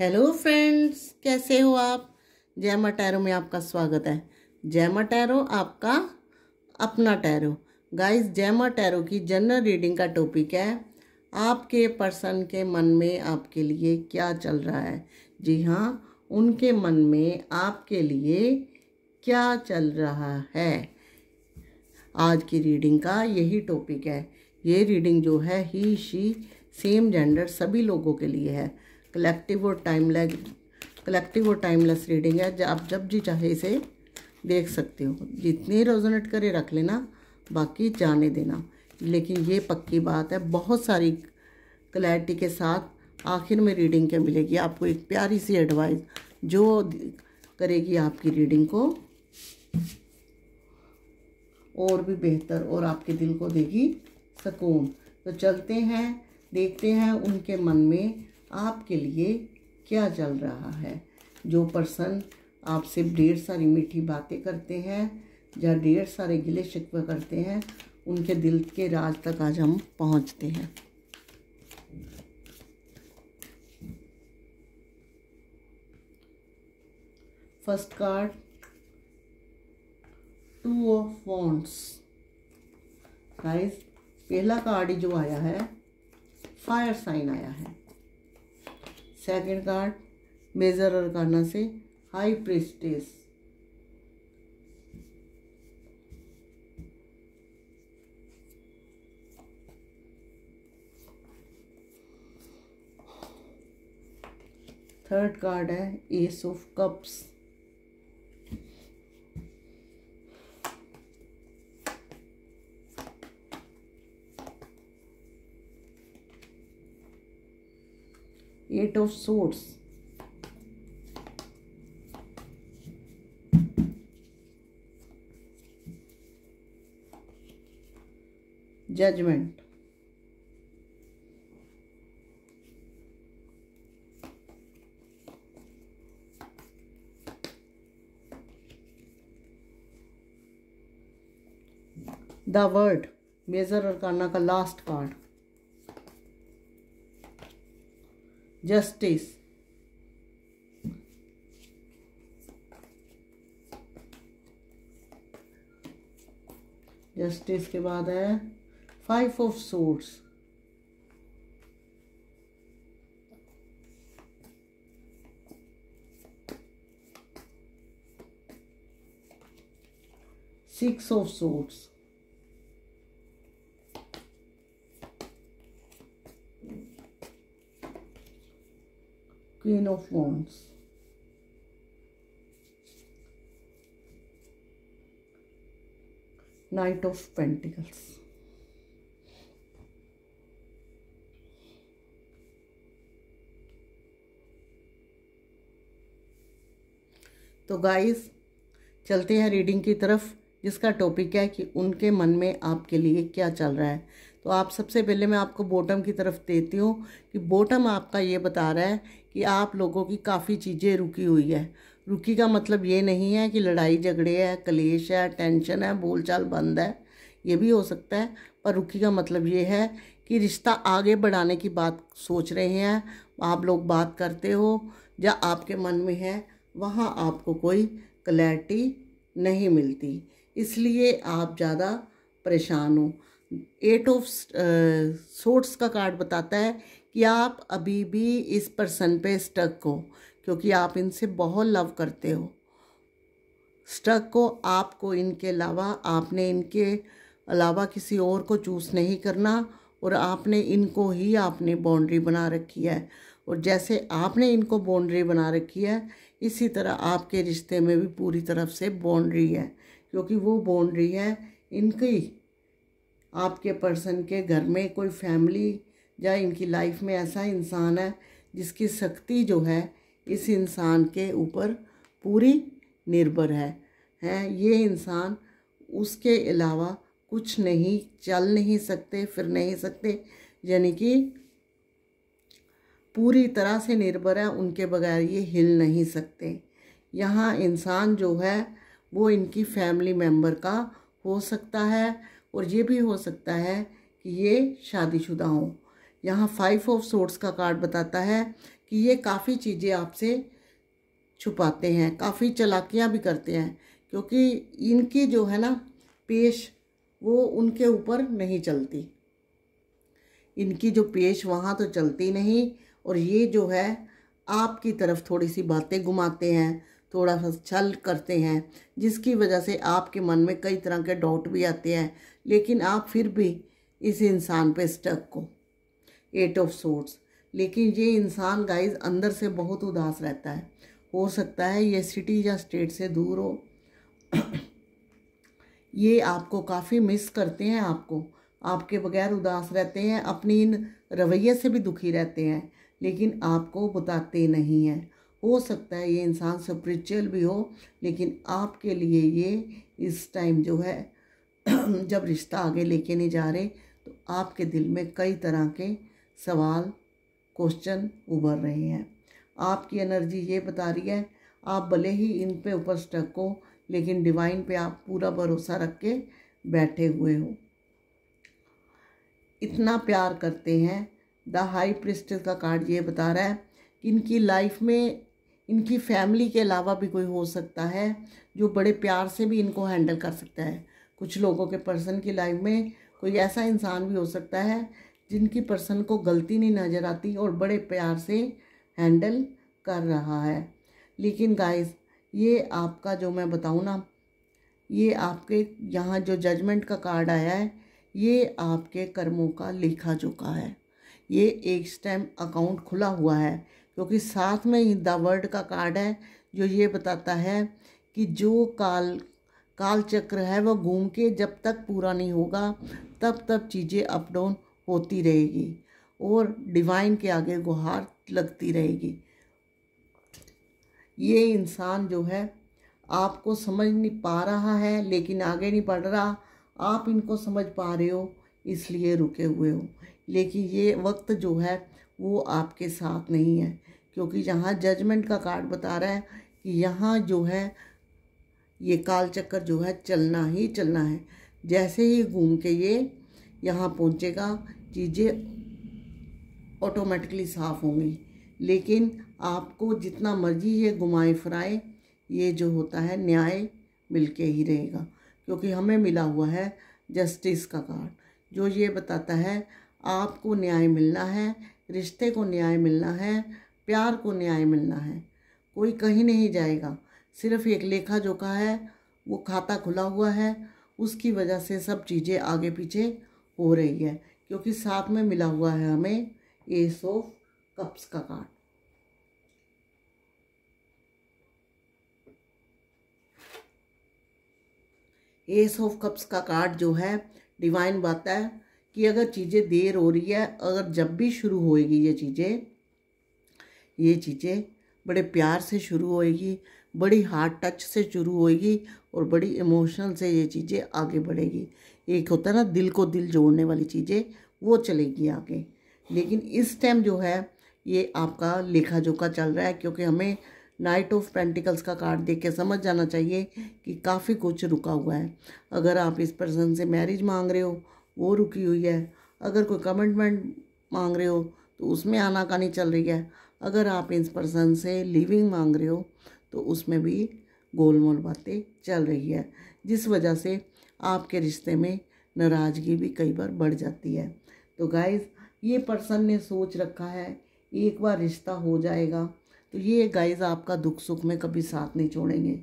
Hello friends कैसे हो आप जैमा टैरो में आपका स्वागत है जैमा टैरो आपका अपना टैरो गाइस जैमा टैरो की जनरल रीडिंग का टॉपिक है आपके पर्सन के मन में आपके लिए क्या चल रहा है जी हाँ उनके मन में आपके लिए क्या चल रहा है आज की रीडिंग का यही टॉपिक है ये रीडिंग जो है ही शी सेम जेंडर सभी लोगों के लिए है कलेक्टिव और टाइमलेस कलेक्टिव और टाइमलेस रीडिंग है आप जब जी चाहे इसे देख सकते हो जितने रेजोनेट करे रख लेना बाकी जाने देना लेकिन ये पक्की बात है बहुत सारी क्लैरिटी के साथ आखिर में रीडिंग क्या मिलेगी आपको एक प्यारी सी एडवाइस जो करेगी आपकी रीडिंग को और भी बेहतर और आपके दिल को देगी सुकून तो चलते हैं देखते हैं उनके मन में आपके लिए क्या चल रहा है जो पर्सन आपसे ढेर सारी मीठी बातें करते हैं या ढेर सारे गिले शिकवे करते हैं उनके दिल के राज तक आज हम पहुंचते हैं first card two of wands guys पहला कार्ड जो आया है फायर साइन आया है सेकंड कार्ड मेजर अरकाना से हाई प्रेस्टेस थर्ड कार्ड है ace of cups eight of swords judgement the word major arcana का लास्ट कार्ड जस्टिस जस्टिस के बाद है five of swords six of swords Queen of Wands. Knight of Pentacles. तो guys चलते हैं reading की तरफ जिसका टॉपिक है कि उनके मन में आपके लिए क्या चल रहा है तो आप सबसे पहले मैं आपको बॉटम की तरफ देती हूँ कि बॉटम आपका ये बता रहा है कि आप लोगों की काफ़ी चीज़ें रुकी हुई है रुकी का मतलब ये नहीं है कि लड़ाई झगड़े है कलेश है टेंशन है बोलचाल बंद है ये भी हो सकता है पर रुकी का मतलब ये है कि रिश्ता आगे बढ़ाने की बात सोच रहे हैं आप लोग बात करते हो या आपके मन में है वहाँ आपको कोई क्लैरिटी नहीं मिलती इसलिए आप ज़्यादा परेशान हो एट ऑफ सोर्ट्स का कार्ड बताता है कि आप अभी भी इस पर्सन पे स्टक हो क्योंकि आप इनसे बहुत लव करते हो स्टक को आपको इनके अलावा आपने इनके अलावा किसी और को चूज़ नहीं करना और आपने इनको ही आपने बाउंड्री बना रखी है और जैसे आपने इनको बाउंड्री बना रखी है इसी तरह आपके रिश्ते में भी पूरी तरफ से बाउंड्री है क्योंकि वो बाउंड्री है इनकी आपके पर्सन के घर में कोई फैमिली या इनकी लाइफ में ऐसा इंसान है जिसकी शक्ति जो है इस इंसान के ऊपर पूरी निर्भर है हैं ये इंसान उसके अलावा कुछ नहीं चल नहीं सकते फिर नहीं सकते यानी कि पूरी तरह से निर्भर है उनके बगैर ये हिल नहीं सकते यहाँ इंसान जो है वो इनकी फैमिली मेम्बर का हो सकता है और ये भी हो सकता है कि ये शादीशुदा हों यहाँ फाइव ऑफ सोर्ट्स का कार्ड बताता है कि ये काफ़ी चीज़ें आपसे छुपाते हैं काफ़ी चलाकियाँ भी करते हैं क्योंकि इनकी जो है ना पेश वो उनके ऊपर नहीं चलती इनकी जो पेश वहाँ तो चलती नहीं और ये जो है आपकी तरफ थोड़ी सी बातें घुमाते हैं थोड़ा सा छल करते हैं जिसकी वजह से आपके मन में कई तरह के डाउट भी आते हैं लेकिन आप फिर भी इस इंसान पे स्टक को एट ऑफ सोर्ट्स लेकिन ये इंसान गाइस अंदर से बहुत उदास रहता है हो सकता है ये सिटी या स्टेट से दूर हो ये आपको काफ़ी मिस करते हैं आपको आपके बगैर उदास रहते हैं अपनी इन रवैये से भी दुखी रहते हैं लेकिन आपको बताते नहीं हैं हो सकता है ये इंसान स्परिचुअल भी हो लेकिन आपके लिए ये इस टाइम जो है जब रिश्ता आगे लेके नहीं जा रहे तो आपके दिल में कई तरह के सवाल क्वेश्चन उभर रहे हैं आपकी एनर्जी ये बता रही है आप भले ही इन पे ऊपर स्टक हो लेकिन डिवाइन पे आप पूरा भरोसा रख के बैठे हुए हो इतना प्यार करते हैं द हाई प्रिस्ट का कार्ड ये बता रहा है कि इनकी लाइफ में इनकी फैमिली के अलावा भी कोई हो सकता है जो बड़े प्यार से भी इनको हैंडल कर सकता है कुछ लोगों के पर्सन की लाइफ में कोई ऐसा इंसान भी हो सकता है जिनकी पर्सन को गलती नहीं नज़र आती और बड़े प्यार से हैंडल कर रहा है लेकिन गाइस ये आपका जो मैं बताऊँ ना ये आपके यहाँ जो जजमेंट का कार्ड आया है ये आपके कर्मों का लिखा चुका है ये एक टाइम अकाउंट खुला हुआ है क्योंकि साथ में द वर्ल्ड का कार्ड है जो ये बताता है कि जो काल काल चक्र है वह घूम के जब तक पूरा नहीं होगा तब तब चीज़ें अप डाउन होती रहेगी और डिवाइन के आगे गुहार लगती रहेगी ये इंसान जो है आपको समझ नहीं पा रहा है लेकिन आगे नहीं बढ़ रहा आप इनको समझ पा रहे हो इसलिए रुके हुए हो लेकिन ये वक्त जो है वो आपके साथ नहीं है क्योंकि जहाँ जजमेंट का कार्ड बता रहा है कि यहाँ जो है ये काल चक्कर जो है चलना ही चलना है जैसे ही घूम के ये यहाँ पहुँचेगा चीज़ें ऑटोमेटिकली साफ़ होंगी लेकिन आपको जितना मर्जी ये घुमाए फिराए ये जो होता है न्याय मिल के ही रहेगा क्योंकि हमें मिला हुआ है जस्टिस का कार्ड जो ये बताता है आपको न्याय मिलना है रिश्ते को न्याय मिलना है प्यार को न्याय मिलना है कोई कहीं नहीं जाएगा सिर्फ एक लेखा जोखा है वो खाता खुला हुआ है उसकी वजह से सब चीज़ें आगे पीछे हो रही है क्योंकि साथ में मिला हुआ है हमें एस ऑफ कप्स का कार्ड एस ऑफ कप्स का कार्ड जो है डिवाइन बाता है कि अगर चीज़ें देर हो रही है अगर जब भी शुरू होएगी ये चीज़ें ये चीज़ें बड़े प्यार से शुरू होएगी बड़ी हार्ड टच से शुरू होएगी और बड़ी इमोशनल से ये चीज़ें आगे बढ़ेगी एक होता है ना दिल को दिल जोड़ने वाली चीज़ें वो चलेगी आगे लेकिन इस टाइम जो है ये आपका लेखा जोखा चल रहा है क्योंकि हमें नाइट ऑफ पेंटिकल्स का कार्ड देख के समझ जाना चाहिए कि काफ़ी कुछ रुका हुआ है अगर आप इस पर्सन से मैरिज मांग रहे हो वो रुकी हुई है अगर कोई कमिटमेंट मांग रहे हो तो उसमें आनाकानी चल रही है अगर आप इस पर्सन से लिविंग मांग रहे हो तो उसमें भी गोलमोल बातें चल रही है जिस वजह से आपके रिश्ते में नाराज़गी भी कई बार बढ़ जाती है तो गाइस ये पर्सन ने सोच रखा है एक बार रिश्ता हो जाएगा तो ये गाइस आपका दुख सुख में कभी साथ नहीं छोड़ेंगे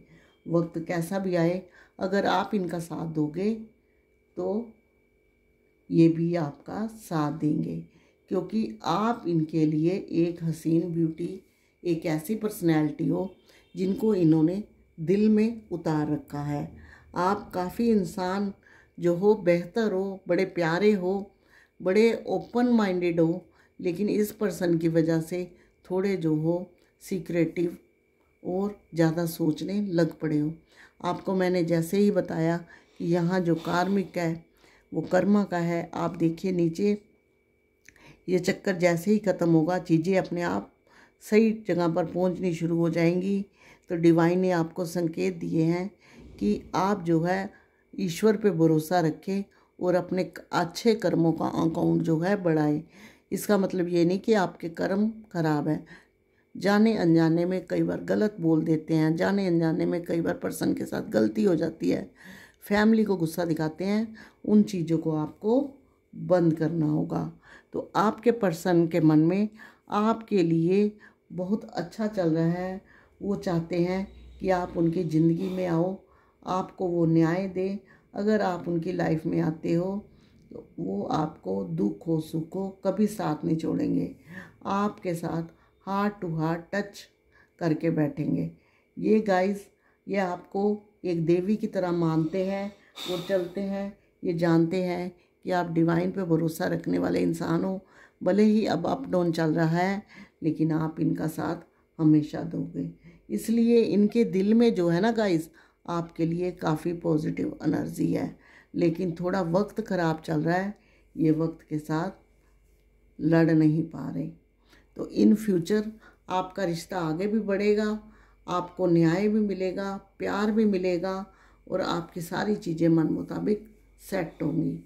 वक्त कैसा भी आए अगर आप इनका साथ दोगे तो ये भी आपका साथ देंगे क्योंकि आप इनके लिए एक हसीन ब्यूटी एक ऐसी पर्सनैलिटी हो जिनको इन्होंने दिल में उतार रखा है आप काफ़ी इंसान जो हो बेहतर हो बड़े प्यारे हो बड़े ओपन माइंडेड हो लेकिन इस पर्सन की वजह से थोड़े जो हो सीक्रेटिव और ज़्यादा सोचने लग पड़े हो आपको मैंने जैसे ही बताया कि यहाँ जो कार्मिक है वो कर्मा का है आप देखिए नीचे ये चक्कर जैसे ही ख़त्म होगा चीज़ें अपने आप सही जगह पर पहुंचनी शुरू हो जाएंगी तो डिवाइन ने आपको संकेत दिए हैं कि आप जो है ईश्वर पे भरोसा रखें और अपने अच्छे कर्मों का अकाउंट जो है बढ़ाएं इसका मतलब ये नहीं कि आपके कर्म खराब हैं जाने अनजाने में कई बार गलत बोल देते हैं जाने अनजाने में कई बार पर्सन के साथ गलती हो जाती है फैमिली को गुस्सा दिखाते हैं उन चीज़ों को आपको बंद करना होगा तो आपके पर्सन के मन में आपके लिए बहुत अच्छा चल रहा है वो चाहते हैं कि आप उनकी ज़िंदगी में आओ आपको वो न्याय दे अगर आप उनकी लाइफ में आते हो तो वो आपको दुख हो सुख हो कभी साथ नहीं छोड़ेंगे आपके साथ हार्ट टू हार्ट टच करके बैठेंगे ये गाइस ये आपको एक देवी की तरह मानते हैं वो चलते हैं ये जानते हैं कि आप डिवाइन पे भरोसा रखने वाले इंसान हो भले ही अब अप डाउन चल रहा है लेकिन आप इनका साथ हमेशा दोगे इसलिए इनके दिल में जो है ना गाइस आपके लिए काफ़ी पॉजिटिव एनर्जी है लेकिन थोड़ा वक्त ख़राब चल रहा है ये वक्त के साथ लड़ नहीं पा रहे तो इन फ्यूचर आपका रिश्ता आगे भी बढ़ेगा आपको न्याय भी मिलेगा प्यार भी मिलेगा और आपकी सारी चीज़ें मन मुताबिक सेट होंगी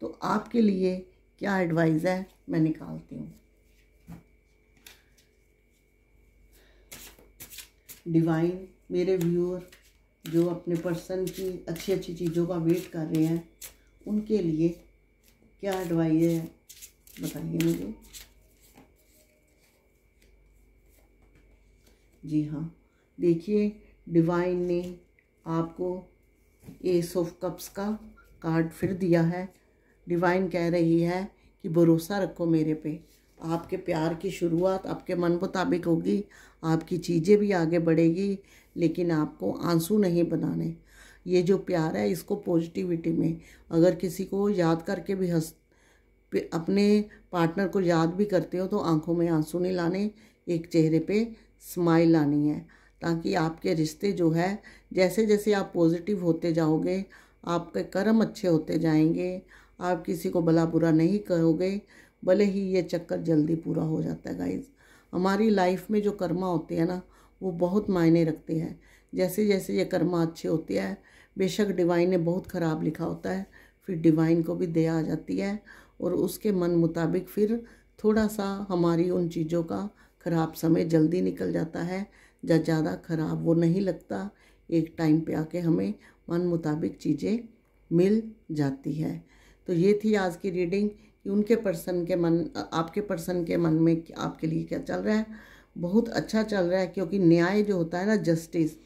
तो आपके लिए क्या एडवाइस है मैं निकालती हूँ डिवाइन मेरे व्यूअर जो अपने पर्सन की अच्छी अच्छी चीज़ों का वेट कर रहे हैं उनके लिए क्या एडवाइस है बताइए मुझे जी हाँ देखिए डिवाइन ने आपको एस ऑफ कप्स का कार्ड फिर दिया है डिवाइन कह रही है कि भरोसा रखो मेरे पे आपके प्यार की शुरुआत आपके मन मुताबिक होगी आपकी चीज़ें भी आगे बढ़ेगी लेकिन आपको आंसू नहीं बनाने ये जो प्यार है इसको पॉजिटिविटी में अगर किसी को याद करके भी हंस अपने पार्टनर को याद भी करते हो तो आंखों में आंसू नहीं लाने एक चेहरे पे स्माइल लानी है ताकि आपके रिश्ते जो है जैसे जैसे आप पॉजिटिव होते जाओगे आपके कर्म अच्छे होते जाएंगे आप किसी को भला बुरा नहीं कहोगे भले ही ये चक्कर जल्दी पूरा हो जाता है गाइज हमारी लाइफ में जो कर्मा होते हैं ना वो बहुत मायने रखते हैं जैसे जैसे ये कर्मा अच्छे होते हैं बेशक डिवाइन ने बहुत ख़राब लिखा होता है फिर डिवाइन को भी दया आ जाती है और उसके मन मुताबिक फिर थोड़ा सा हमारी उन चीज़ों का ख़राब समय जल्दी निकल जाता है जा ज़्यादा ख़राब वो नहीं लगता एक टाइम पे आके हमें मन मुताबिक चीज़ें मिल जाती है तो ये थी आज की रीडिंग कि उनके पर्सन के मन आपके पर्सन के मन में आपके लिए क्या चल रहा है बहुत अच्छा चल रहा है क्योंकि न्याय जो होता है ना जस्टिस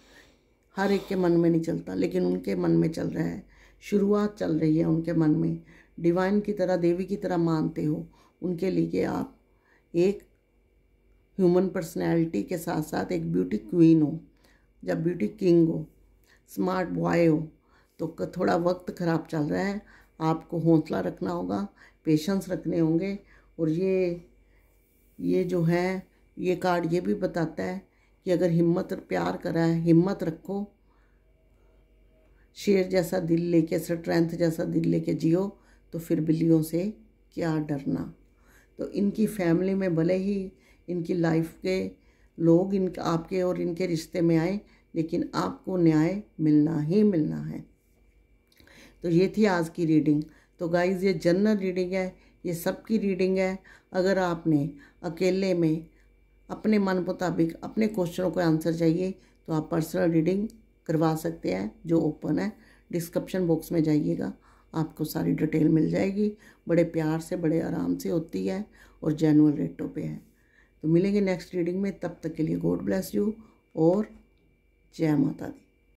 हर एक के मन में नहीं चलता लेकिन उनके मन में चल रहा है शुरुआत चल रही है उनके मन में डिवाइन की तरह देवी की तरह मानते हो उनके लिए आप एक ह्यूमन पर्सनैलिटी के साथ साथ एक ब्यूटी क्वीन हो या ब्यूटी किंग हो स्मार्ट बॉय हो तो थोड़ा वक्त ख़राब चल रहा है आपको हौसला रखना होगा पेशेंस रखने होंगे और ये ये जो है ये कार्ड ये भी बताता है कि अगर हिम्मत और प्यार करा है हिम्मत रखो शेर जैसा दिल लेके स्ट्रेंथ जैसा दिल लेके जियो तो फिर बिल्लियों से क्या डरना तो इनकी फैमिली में भले ही इनकी लाइफ के लोग इन आपके और इनके रिश्ते में आए लेकिन आपको न्याय मिलना ही मिलना है तो ये थी आज की रीडिंग तो गाइज़ ये जनरल रीडिंग है ये सबकी रीडिंग है अगर आपने अकेले में अपने मन मुताबिक अपने क्वेश्चनों को आंसर चाहिए तो आप पर्सनल रीडिंग करवा सकते हैं जो ओपन है डिस्क्रिप्शन बॉक्स में जाइएगा आपको सारी डिटेल मिल जाएगी बड़े प्यार से बड़े आराम से होती है और जेनुअल रेटों पे है तो मिलेंगे नेक्स्ट रीडिंग में तब तक के लिए गॉड ब्लेस यू और जय माता दी